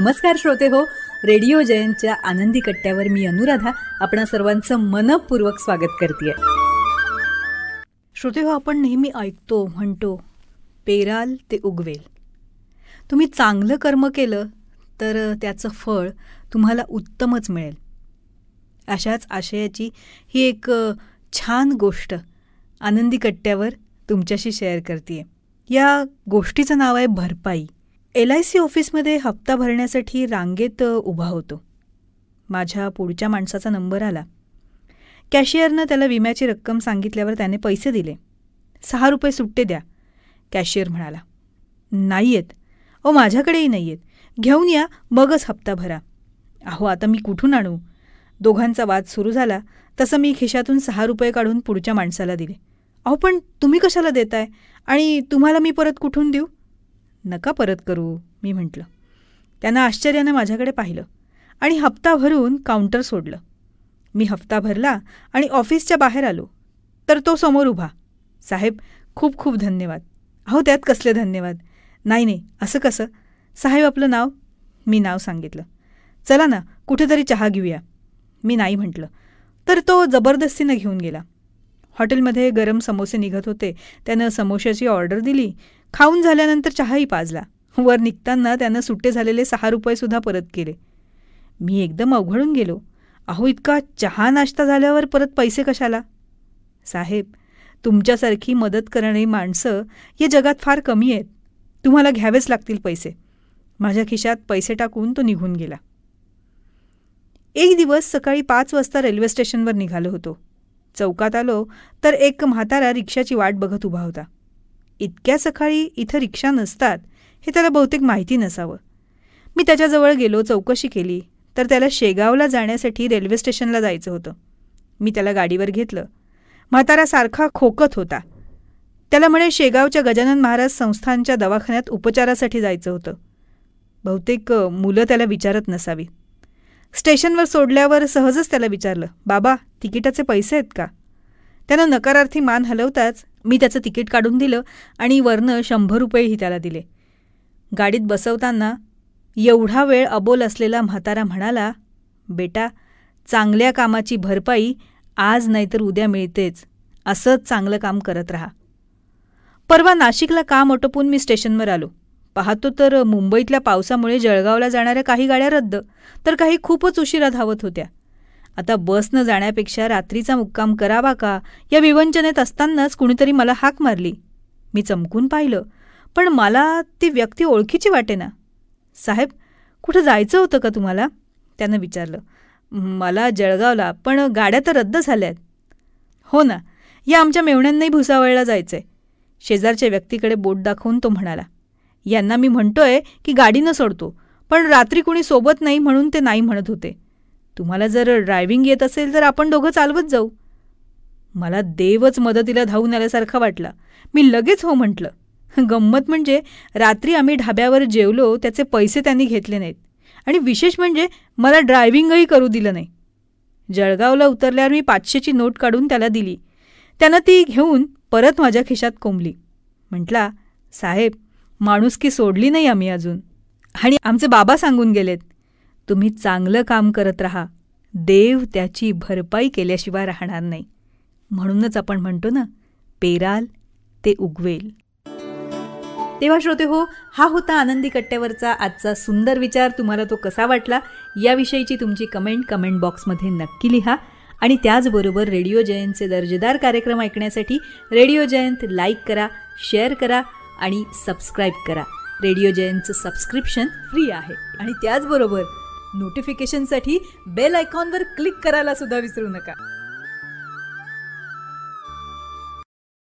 नमस्कार श्रोते हो रेडिओ जयंतच्या आनंदी कट्ट्यावर मी अनुराधा आपणा सर्वांचं मनपूर्वक स्वागत करते श्रोते हो आपण नेहमी ऐकतो म्हणतो पेराल ते उगवेल तुम्ही चांगलं कर्म केलं तर त्याचं फळ तुम्हाला उत्तमच मिळेल अशाच आशयाची ही एक छान गोष्ट आनंदी कट्ट्यावर तुमच्याशी शेअर करते या गोष्टीचं नाव आहे भरपाई एल आय सी ऑफिसमध्ये हप्ता भरण्यासाठी रांगेत उभा होतो माझ्या पुढच्या माणसाचा नंबर आला कॅशियरनं त्याला विम्याची रक्कम सांगितल्यावर त्याने पैसे दिले सहा रुपये सुट्टे द्या कॅशियर म्हणाला नाही आहेत ओ माझ्याकडेही नाही आहेत घेऊन या मगच हप्ता भरा अहो आता मी कुठून आणू दोघांचा वाद सुरू झाला तसं मी खिशातून सहा रुपये काढून पुढच्या माणसाला दिले अहो पण तुम्ही कशाला देताय आणि तुम्हाला मी परत कुठून देऊ नका परत करू मी म्हटलं त्यांना आश्चर्यानं माझ्याकडे पाहिलं आणि हप्ता भरून काउंटर सोडलं मी हप्ता भरला आणि ऑफिसच्या बाहेर आलो तर तो समोर उभा साहेब खूप खूप धन्यवाद अहो त्यात कसले धन्यवाद नाही नाही असं कसं साहेब आपलं नाव मी नाव सांगितलं चला ना कुठेतरी चहा घेऊया मी नाही म्हटलं तर तो जबरदस्तीनं घेऊन गेला हॉटेलमध्ये गरम समोसे निघत होते त्यानं समोशाची ऑर्डर दिली खाऊन झाल्यानंतर चहाही पाजला वर निघताना त्यानं सुट्टे झालेले सहा रुपयेसुद्धा परत केले मी एकदम अवघडून गेलो अहो इतका चहा नाश्ता झाल्यावर परत पैसे कशाला साहेब तुमच्यासारखी मदत करणारी माणसं या जगात फार कमी आहेत तुम्हाला घ्यावेच लागतील पैसे माझ्या खिशात पैसे टाकून तो निघून गेला एक दिवस सकाळी पाच वाजता रेल्वे स्टेशनवर निघालो होतो चौकात आलो तर एक म्हातारा रिक्षाची वाट बघत उभा होता इतक्या सकाळी इथं रिक्षा नसतात हे त्याला बहुतेक माहिती नसावं मी त्याच्याजवळ गेलो चौकशी केली तर त्याला शेगावला जाण्यासाठी रेल्वे स्टेशनला जायचं होतं मी त्याला गाडीवर घेतलं म्हातारा सारखा खोकत होता त्याला म्हणे शेगावच्या गजानन महाराज संस्थानच्या दवाखान्यात उपचारासाठी जायचं होतं बहुतेक मुलं त्याला विचारत नसावी स्टेशनवर सोडल्यावर सहजच त्याला विचारलं बाबा तिकिटाचे पैसे आहेत का त्यानं नकारार्थी मान हलवताच मी त्याचं तिकीट काढून दिलं आणि वरनं शंभर रुपयेही त्याला दिले गाडीत बसवताना एवढा वेळ अबोल असलेला म्हातारा म्हणाला बेटा चांगल्या कामाची भरपाई आज नाहीतर उद्या मिळतेच असंच चांगलं काम करत राहा परवा नाशिकला काम आटोपून मी स्टेशनवर आलो पाहतो तर मुंबईतल्या पावसामुळे जळगावला जाणाऱ्या काही गाड्या रद्द तर काही खूपच उशिरा धावत होत्या आता बसनं जाण्यापेक्षा रात्रीचा मुक्काम करावा का या विवंचनेत असतानाच कुणीतरी मला हाक मारली मी चमकून पाहिलं पण मला ती व्यक्ती ओळखीची वाटे ना साहेब कुठं जायचं होतं का तुम्हाला त्यानं विचारलं मला जळगावला पण गाड्या तर रद्द झाल्यात हो ना या आमच्या मेवण्यांनाही भुसावळला जायचंय शेजारच्या व्यक्तीकडे बोट दाखवून तो म्हणाला यांना मी म्हणतोय की गाडीनं सोडतो पण रात्री कुणी सोबत नाही म्हणून ते नाही म्हणत होते तुम्हाला जर ड्रायव्हिंग येत असेल तर आपण दोघं चालवत जाऊ मला देवच मदतीला धावून आल्यासारखा वाटला मी लगेच हो म्हटलं गंमत म्हणजे रात्री आम्ही ढाब्यावर जेवलो त्याचे पैसे त्यांनी घेतले नाहीत आणि विशेष म्हणजे मला ड्रायव्हिंगही करू दिलं नाही जळगावला उतरल्यावर मी पाचशेची नोट काढून त्याला दिली त्यानं ती घेऊन परत माझ्या खिशात कोंबली म्हटला साहेब की सोडली नाही आम्ही अजून आणि आमचे बाबा सांगून गेलेत तुम्ही चांगलं काम करत राहा देव त्याची भरपाई केल्याशिवाय राहणार नाही म्हणूनच आपण म्हणतो ना पेराल ते उगवेल तेव्हा श्रोते हो हा होता आनंदी कट्ट्यावरचा आजचा सुंदर विचार तुम्हाला तो कसा वाटला याविषयीची तुमची कमेंट कमेंट बॉक्समध्ये नक्की लिहा आणि त्याचबरोबर रेडिओ जयंतचे दर्जेदार कार्यक्रम ऐकण्यासाठी रेडिओ जयंत लाईक करा शेअर करा आणि सबस्क्राईब करा रेडिओ जयंतचं सबस्क्रिप्शन फ्री आहे आणि त्याचबरोबर नोटिफिकेशनसाठी बेल आयकॉनवर क्लिक करायला सुद्धा विसरू नका